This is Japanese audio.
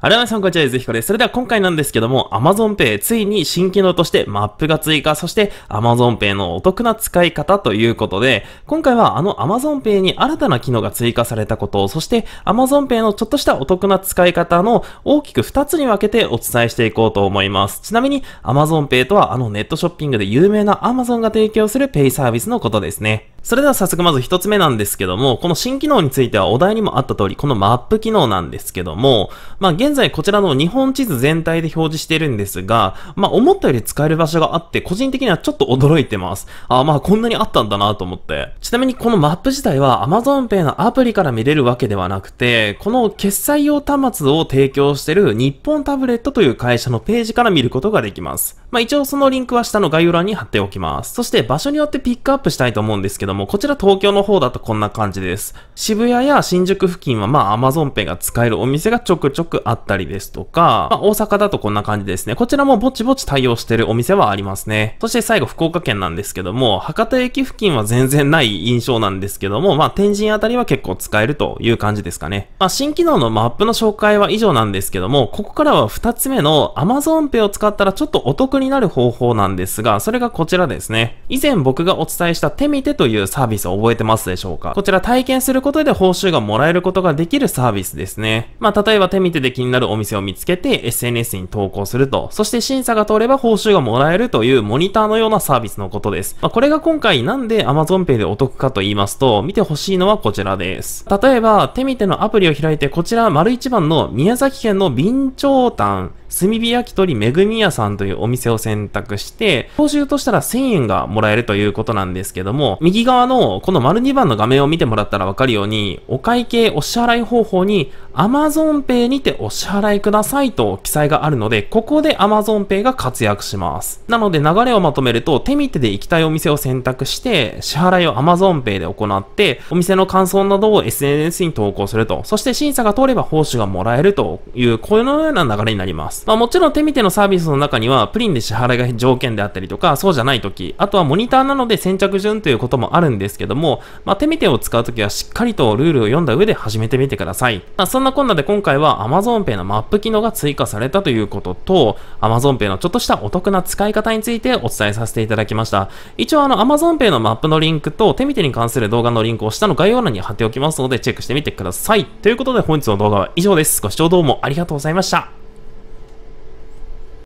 あら皆さん、こんにちは、ゆずひこです。それでは今回なんですけども、Amazon Pay ついに新機能としてマップが追加、そして Amazon Pay のお得な使い方ということで、今回はあの Amazon Pay に新たな機能が追加されたこと、そして Amazon Pay のちょっとしたお得な使い方の大きく2つに分けてお伝えしていこうと思います。ちなみに Amazon Pay とはあのネットショッピングで有名な Amazon が提供する Pay サービスのことですね。それでは早速まず一つ目なんですけども、この新機能についてはお題にもあった通り、このマップ機能なんですけども、まあ現在こちらの日本地図全体で表示してるんですが、まあ思ったより使える場所があって、個人的にはちょっと驚いてます。ああまあこんなにあったんだなと思って。ちなみにこのマップ自体は Amazon Pay のアプリから見れるわけではなくて、この決済用端末を提供してる日本タブレットという会社のページから見ることができます。まあ、一応そのリンクは下の概要欄に貼っておきます。そして場所によってピックアップしたいと思うんですけども、こちら東京の方だとこんな感じです。渋谷や新宿付近はまあ Amazon Pay が使えるお店がちょくちょくあったりですとか、まあ、大阪だとこんな感じですね。こちらもぼちぼち対応してるお店はありますね。そして最後福岡県なんですけども、博多駅付近は全然ない印象なんですけども、まあ天神あたりは結構使えるという感じですかね。まあ新機能のマップの紹介は以上なんですけども、ここからは2つ目の Amazon Pay を使ったらちょっとお得になる方法なんですが、それがこちらですね。以前僕がお伝えした手見てというサービスを覚えてますでしょうかこちら体験することで報酬がもらえることができるサービスですね。まあ、例えば手見てで気になるお店を見つけて SNS に投稿すると、そして審査が通れば報酬がもらえるというモニターのようなサービスのことです。まあ、これが今回なんで Amazon Pay でお得かと言いますと、見てほしいのはこちらです。例えば、手見てのアプリを開いてこちら丸一番の宮崎県の備長炭炭火焼き鳥めぐみ屋さんというお店を選択して、報酬としたら1000円がもらえるということなんですけども、右側のこの丸2番の画面を見てもらったらわかるように、お会計お支払い方法に Amazon Pay にてお支払いくださいと記載があるので、ここで Amazon Pay が活躍します。なので流れをまとめると、手見てで行きたいお店を選択して、支払いを Amazon Pay で行って、お店の感想などを SNS に投稿すると、そして審査が通れば報酬がもらえるという、このような流れになります。。まあもちろん手見てのサービスの中には、プリンで支払いが条件であったりとか、そうじゃない時、あとはモニターなので先着順ということもあるんですけども、まあ手見てを使う時はしっかりとルールを読んだ上で始めてみてください。まあそんなこんなで今回は AmazonPay のマップ機能が追加されたということと、AmazonPay のちょっとしたお得な使い方についてお伝えさせていただきました。一応あの AmazonPay のマップのリンクと手見てに関する動画のリンクを下の概要欄に貼っておきますのでチェックしてみてください。ということで本日の動画は以上です。ご視聴どうもありがとうございました。